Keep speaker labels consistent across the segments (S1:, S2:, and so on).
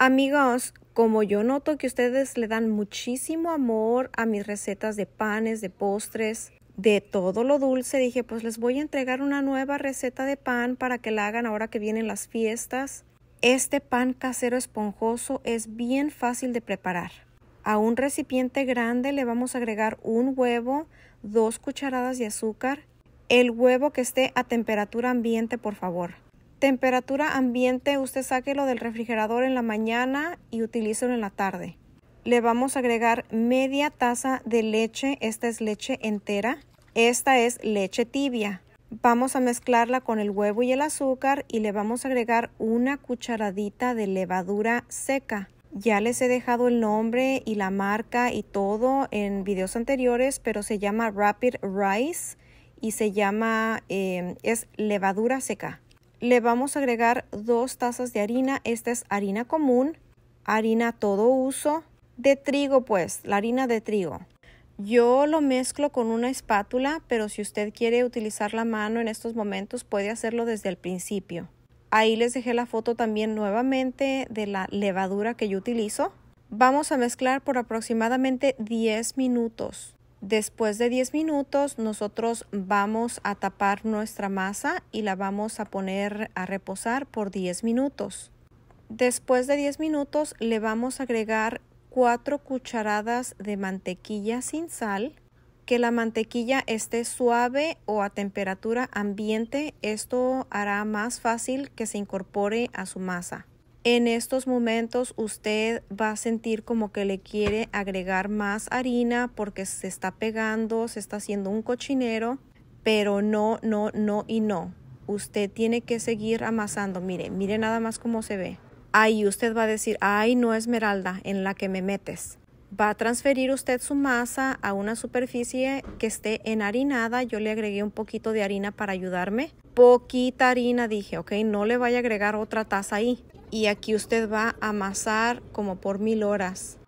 S1: Amigos, como yo noto que ustedes le dan muchísimo amor a mis recetas de panes, de postres, de todo lo dulce, dije, pues les voy a entregar una nueva receta de pan para que la hagan ahora que vienen las fiestas. Este pan casero esponjoso es bien fácil de preparar. A un recipiente grande le vamos a agregar un huevo, dos cucharadas de azúcar, el huevo que esté a temperatura ambiente, por favor. Temperatura ambiente, usted saque lo del refrigerador en la mañana y utilícelo en la tarde. Le vamos a agregar media taza de leche, esta es leche entera, esta es leche tibia. Vamos a mezclarla con el huevo y el azúcar y le vamos a agregar una cucharadita de levadura seca. Ya les he dejado el nombre y la marca y todo en videos anteriores, pero se llama Rapid Rice y se llama, eh, es levadura seca le vamos a agregar dos tazas de harina. Esta es harina común, harina todo uso, de trigo pues, la harina de trigo. Yo lo mezclo con una espátula, pero si usted quiere utilizar la mano en estos momentos puede hacerlo desde el principio. Ahí les dejé la foto también nuevamente de la levadura que yo utilizo. Vamos a mezclar por aproximadamente 10 minutos. Después de 10 minutos nosotros vamos a tapar nuestra masa y la vamos a poner a reposar por 10 minutos. Después de 10 minutos le vamos a agregar 4 cucharadas de mantequilla sin sal. Que la mantequilla esté suave o a temperatura ambiente, esto hará más fácil que se incorpore a su masa. En estos momentos usted va a sentir como que le quiere agregar más harina porque se está pegando, se está haciendo un cochinero, pero no, no, no y no. Usted tiene que seguir amasando. Mire, mire nada más cómo se ve. Ahí usted va a decir, ay, no esmeralda en la que me metes. Va a transferir usted su masa a una superficie que esté enharinada. Yo le agregué un poquito de harina para ayudarme. Poquita harina, dije, ok, no le vaya a agregar otra taza ahí y aquí usted va a amasar como por mil horas.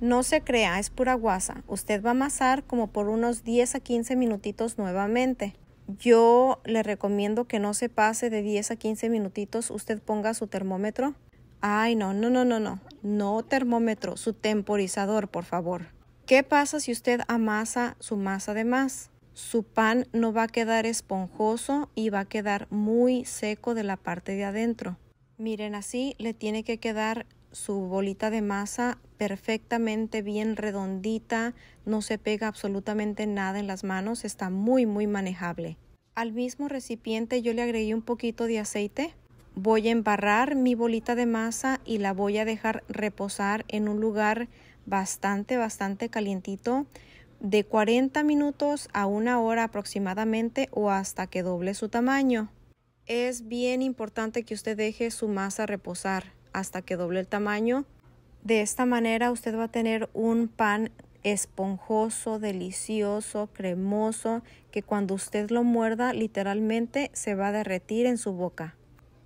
S1: No se crea, es pura guasa. Usted va a amasar como por unos 10 a 15 minutitos nuevamente. Yo le recomiendo que no se pase de 10 a 15 minutitos. Usted ponga su termómetro. Ay, no, no, no, no, no. No termómetro, su temporizador, por favor. ¿Qué pasa si usted amasa su masa de más? Su pan no va a quedar esponjoso y va a quedar muy seco de la parte de adentro. Miren, así le tiene que quedar su bolita de masa perfectamente bien redondita, no se pega absolutamente nada en las manos, está muy muy manejable. Al mismo recipiente yo le agregué un poquito de aceite. Voy a embarrar mi bolita de masa y la voy a dejar reposar en un lugar bastante, bastante calientito de 40 minutos a una hora aproximadamente o hasta que doble su tamaño es bien importante que usted deje su masa reposar hasta que doble el tamaño. De esta manera usted va a tener un pan esponjoso, delicioso, cremoso, que cuando usted lo muerda literalmente se va a derretir en su boca.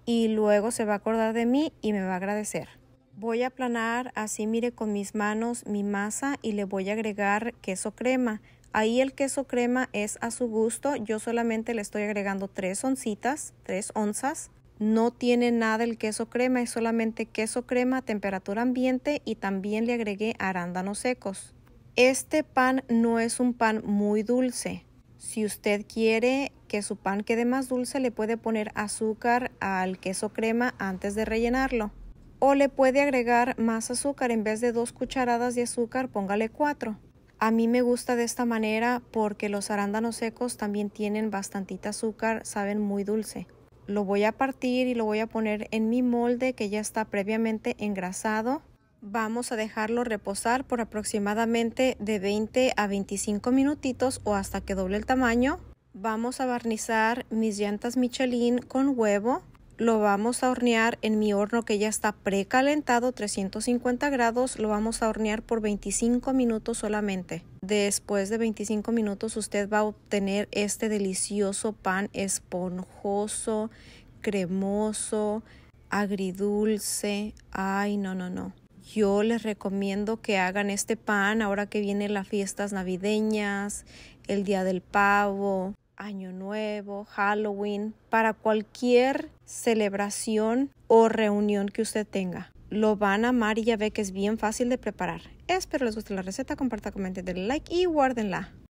S1: Y luego se va a acordar de mí y me va a agradecer. Voy a aplanar así, mire, con mis manos mi masa y le voy a agregar queso crema Ahí el queso crema es a su gusto. Yo solamente le estoy agregando 3 oncitas, 3 onzas. No tiene nada el queso crema, es solamente queso crema a temperatura ambiente y también le agregué arándanos secos. Este pan no es un pan muy dulce. Si usted quiere que su pan quede más dulce, le puede poner azúcar al queso crema antes de rellenarlo. O le puede agregar más azúcar, en vez de dos cucharadas de azúcar, póngale cuatro. A mí me gusta de esta manera porque los arándanos secos también tienen bastantita azúcar, saben muy dulce. Lo voy a partir y lo voy a poner en mi molde que ya está previamente engrasado. Vamos a dejarlo reposar por aproximadamente de 20 a 25 minutitos o hasta que doble el tamaño. Vamos a barnizar mis llantas Michelin con huevo lo vamos a hornear en mi horno que ya está precalentado 350 grados, lo vamos a hornear por 25 minutos solamente. Después de 25 minutos usted va a obtener este delicioso pan esponjoso, cremoso, agridulce. Ay, no, no, no. Yo les recomiendo que hagan este pan ahora que vienen las fiestas navideñas, el día del pavo, Año Nuevo, Halloween, para cualquier celebración o reunión que usted tenga. Lo van a amar y ya ve que es bien fácil de preparar. Espero les guste la receta, comparta, comenten, denle like y guárdenla.